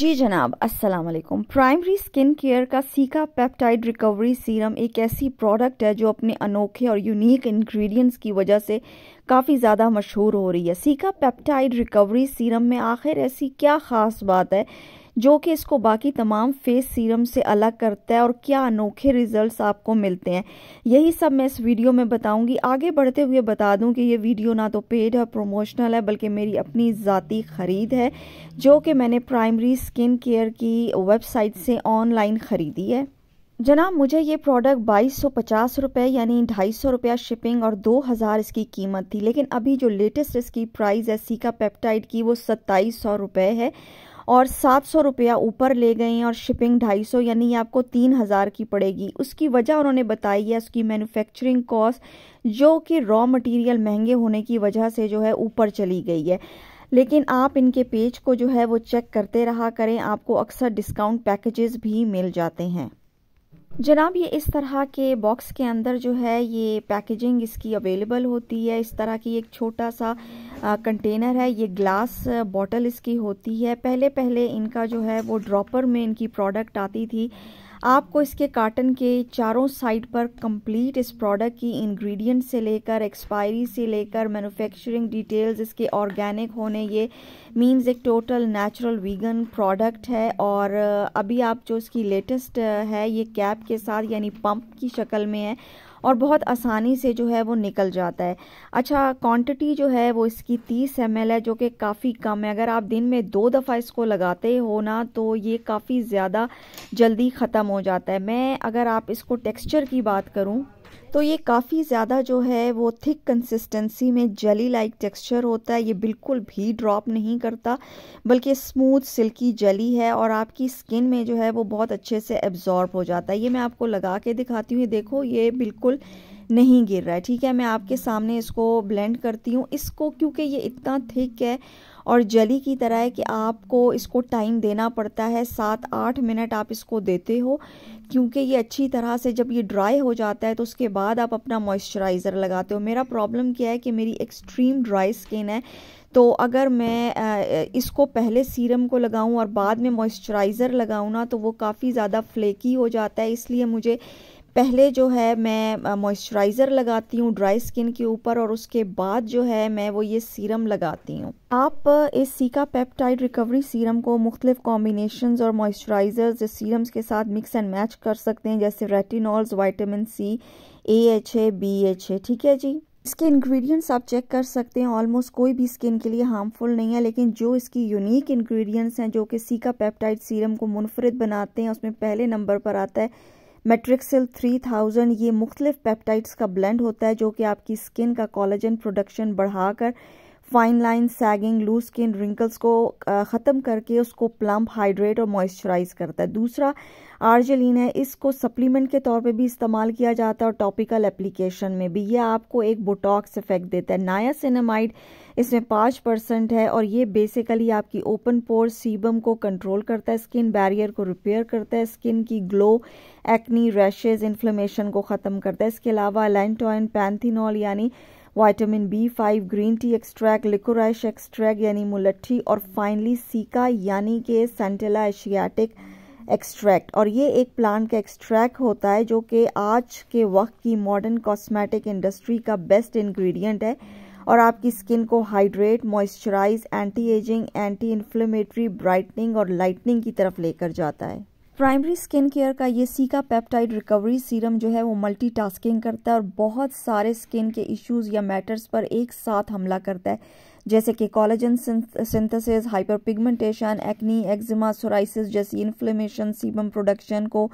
जी जनाब अस्सलाम वालेकुम प्राइमरी स्किन केयर का सीका पेप्टाइड रिकवरी सीरम एक ऐसी प्रोडक्ट है जो अपने अनोखे और यूनिक इंग्रेडिएंट्स की वजह से काफ़ी ज़्यादा मशहूर हो रही है सीका पेप्टाइड रिकवरी सीरम में आखिर ऐसी क्या ख़ास बात है जो कि इसको बाकी तमाम फेस सीरम से अलग करता है और क्या अनोखे रिजल्ट्स आपको मिलते हैं यही सब मैं इस वीडियो में बताऊंगी आगे बढ़ते हुए बता दूं कि ये वीडियो ना तो पेड है प्रोमोशनल है बल्कि मेरी अपनी ज़ाती ख़रीद है जो कि मैंने प्राइमरी स्किन केयर की वेबसाइट से ऑनलाइन ख़रीदी है जनाब मुझे ये प्रोडक्ट बाईस सौ पचास रुपये यानी ढाई सौ रुपया शिपिंग और दो हज़ार इसकी कीमत थी लेकिन अभी जो लेटेस्ट इसकी प्राइस है सीका पेप्टाइड की वो सत्ताईस सौ रुपये है और सात सौ रुपया ऊपर ले गए हैं और शिपिंग ढाई सौ यानी आपको तीन हज़ार की पड़ेगी उसकी वजह उन्होंने बताई है उसकी मैन्युफैक्चरिंग कॉस्ट जो कि रॉ मटेरियल महंगे होने की वजह से जो है ऊपर चली गई है लेकिन आप इनके पेज को जो है वो चेक करते रहा करें आपको अक्सर डिस्काउंट पैकेजेस भी मिल जाते हैं जनाब ये इस तरह के बॉक्स के अंदर जो है ये पैकेजिंग इसकी अवेलेबल होती है इस तरह की एक छोटा सा आ, कंटेनर है ये ग्लास बॉटल इसकी होती है पहले पहले इनका जो है वो ड्रॉपर में इनकी प्रोडक्ट आती थी आपको इसके कार्टन के चारों साइड पर कंप्लीट इस प्रोडक्ट की इंग्रेडिएंट से लेकर एक्सपायरी से लेकर मैन्युफैक्चरिंग डिटेल्स इसके ऑर्गेनिक होने ये मींस एक टोटल नेचुरल वीगन प्रोडक्ट है और अभी आप जो इसकी लेटेस्ट है ये कैप के साथ यानी पंप की शक्ल में है और बहुत आसानी से जो है वो निकल जाता है अच्छा क्वांटिटी जो है वो इसकी 30 एम है जो कि काफ़ी कम है अगर आप दिन में दो दफ़ा इसको लगाते हो ना तो ये काफ़ी ज़्यादा जल्दी ख़त्म हो जाता है मैं अगर आप इसको टेक्स्चर की बात करूँ तो ये काफ़ी ज़्यादा जो है वो थिक कंसिस्टेंसी में जली लाइक टेक्सचर होता है ये बिल्कुल भी ड्रॉप नहीं करता बल्कि स्मूथ सिल्की जली है और आपकी स्किन में जो है वो बहुत अच्छे से एब्जॉर्ब हो जाता है ये मैं आपको लगा के दिखाती हूँ देखो ये बिल्कुल नहीं गिर रहा है ठीक है मैं आपके सामने इसको ब्लेंड करती हूँ इसको क्योंकि ये इतना थिक है और जली की तरह है कि आपको इसको टाइम देना पड़ता है सात आठ मिनट आप इसको देते हो क्योंकि ये अच्छी तरह से जब ये ड्राई हो जाता है तो उसके बाद आप अपना मॉइस्चराइज़र लगाते हो मेरा प्रॉब्लम क्या है कि मेरी एक्सट्रीम ड्राई स्किन है तो अगर मैं इसको पहले सीरम को लगाऊं और बाद में मॉइस्चराइज़र लगाऊं ना तो वो काफ़ी ज़्यादा फ्लेकी हो जाता है इसलिए मुझे पहले जो है मैं मॉइस्चराइज़र लगाती हूँ ड्राई स्किन के ऊपर और उसके बाद जो है मैं वो ये सीरम लगाती हूँ आप इस सीका पेप्टाइड रिकवरी सीरम को मुख्तलिफ कॉम्बिनेशन और मॉइस्चराइज़र्स सीरम्स के साथ मिक्स एंड मैच कर सकते हैं जैसे retinols vitamin C A H A B H A ठीक है जी इसके इंग्रेडिएंट्स आप चेक कर सकते हैं ऑलमोस्ट कोई भी स्किन के लिए हार्मफुल नहीं है लेकिन जो इसकी यूनिक इंग्रेडिएंट्स हैं जो कि सीका पेप्टाइड सीरम को मुनफरद बनाते हैं उसमें पहले नंबर पर आता है मेट्रिक्सिल 3000 ये मुख्तलिफ पेप्टाइड्स का ब्लेंड होता है जो कि आपकी स्किन का कॉलेजन प्रोडक्शन बढ़ाकर fine line sagging loose skin wrinkles को ख़त्म करके उसको प्लम्प हाइड्रेट और मॉइस्चराइज करता है दूसरा आर्जेलिन है इसको सप्लीमेंट के तौर पे भी इस्तेमाल किया जाता है और टॉपिकल एप्लीकेशन में भी यह आपको एक बोटॉक्स इफेक्ट देता है नाया सिनेमाइड इसमें पाँच परसेंट है और ये बेसिकली आपकी ओपन पोर सीबम को कंट्रोल करता है स्किन बैरियर को रिपेयर करता है स्किन की ग्लो एक्नी रैशेज इन्फ्लेमेशन को ख़त्म करता है इसके अलावा लेंटोइन पैंथिनॉल यानी vitamin B five green tea extract liquorice extract यानी मुलट्ठी और फाइनली सीका यानी के सेंटेला एशियाटिक एक्सट्रैक्ट और ये एक प्लांट का एक्सट्रैक्ट होता है जो कि आज के वक्त की मॉडर्न कॉस्मेटिक इंडस्ट्री का बेस्ट इन्ग्रीडियंट है और आपकी स्किन को hydrate moisturise anti ageing anti inflammatory brightening और लाइटनिंग की तरफ लेकर जाता है प्राइमरी स्किन केयर का ये सीका पेप्टाइड रिकवरी सीरम जो है वो मल्टीटास्किंग करता है और बहुत सारे स्किन के इश्यूज या मैटर्स पर एक साथ हमला करता है जैसे कि collagen synthesis hyper pigmentation acne eczema psoriasis जैसी इन्फ्लेमेशन सीबम प्रोडक्शन को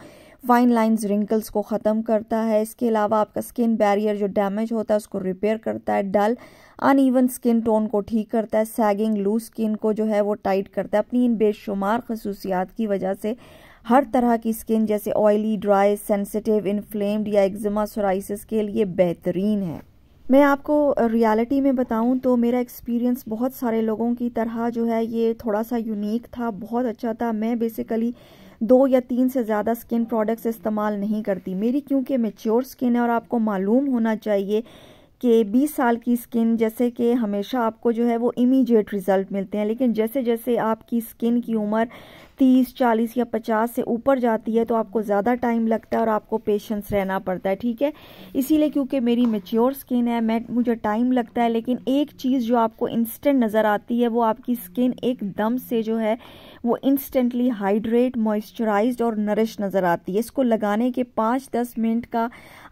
फाइन लाइंस रिंकल्स को ख़त्म करता है इसके अलावा आपका स्किन बैरियर जो डैमेज होता है उसको रिपेयर करता है डल अनइवन स्किन टोन को ठीक करता है सैगिंग लूज स्किन को जो है वो टाइट करता है अपनी इन बेशुमार खसूसियात की वजह से हर तरह की स्किन जैसे ऑयली ड्राई सेंसिटिव इनफ्लेम्ड या एग्जिमा सोराइसिस के लिए बेहतरीन है मैं आपको रियलिटी में बताऊं तो मेरा एक्सपीरियंस बहुत सारे लोगों की तरह जो है ये थोड़ा सा यूनिक था बहुत अच्छा था मैं बेसिकली दो या तीन से ज़्यादा स्किन प्रोडक्ट्स इस्तेमाल नहीं करती मेरी क्योंकि मेच्योर स्किन है और आपको मालूम होना चाहिए कि 20 साल की स्किन जैसे कि हमेशा आपको जो है वो इमीडिएट रिज़ल्ट मिलते हैं लेकिन जैसे जैसे आपकी स्किन की उम्र 30, 40 या 50 से ऊपर जाती है तो आपको ज़्यादा टाइम लगता है और आपको पेशेंस रहना पड़ता है ठीक है इसीलिए क्योंकि मेरी मेच्योर स्किन है मैं मुझे टाइम लगता है लेकिन एक चीज़ जो आपको इंस्टेंट नज़र आती है वो आपकी स्किन एकदम से जो है वो इंस्टेंटली हाइड्रेट मॉइस्चराइज और नरिश नज़र आती है इसको लगाने के पाँच दस मिनट का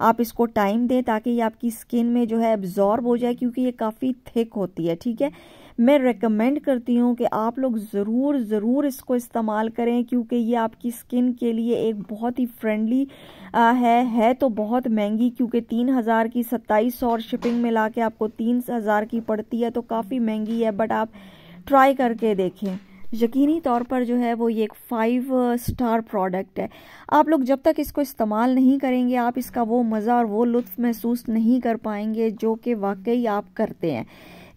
आप इसको टाइम दें ताकि ये आपकी स्किन में जो है एब्जॉर्ब हो जाए क्योंकि ये काफ़ी थिक होती है ठीक है मैं रेकमेंड करती हूँ कि आप लोग ज़रूर ज़रूर इसको इस्तेमाल करें क्योंकि ये आपकी स्किन के लिए एक बहुत ही फ्रेंडली है है तो बहुत महंगी क्योंकि तीन हज़ार की सत्ताईस और शिपिंग में ला के आपको तीन हज़ार की पड़ती है तो काफ़ी महंगी है बट आप ट्राई करके देखें यकीनी तौर पर जो है वो ये एक फाइव स्टार प्रोडक्ट है आप लोग जब तक इसको इस्तेमाल नहीं करेंगे आप इसका वो मज़ा और वो लुत्फ़ महसूस नहीं कर पाएंगे जो कि वाकई आप करते हैं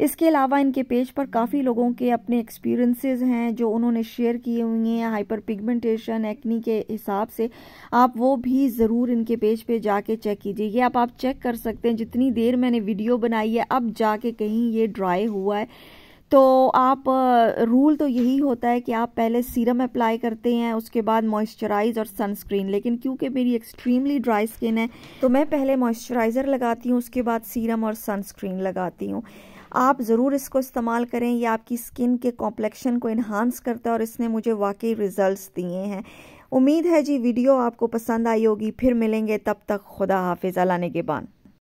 इसके अलावा इनके पेज पर काफ़ी लोगों के अपने एक्सपीरियंसेस हैं जो उन्होंने शेयर किए हुए हैं हाइपर पिगमेंटेशन एक्नी के हिसाब से आप वो भी ज़रूर इनके पेज पे जाके चेक कीजिए ये आप आप चेक कर सकते हैं जितनी देर मैंने वीडियो बनाई है अब जाके कहीं ये ड्राई हुआ है तो आप रूल तो यही होता है कि आप पहले सीरम अप्लाई करते हैं उसके बाद मॉइस्चराइज और सनस्क्रीन लेकिन क्योंकि मेरी एक्सट्रीमली ड्राई स्किन है तो मैं पहले मॉइस्चराइज़र लगाती हूँ उसके बाद सीरम और सनस्क्रीन लगाती हूँ आप ज़रूर इसको इस्तेमाल करें ये आपकी स्किन के कॉम्प्लेक्शन को इन्हांस करता है और इसने मुझे वाकई रिजल्ट दिए हैं उम्मीद है जी वीडियो आपको पसंद आई होगी फिर मिलेंगे तब तक खुदा हाफिज़ अला बाद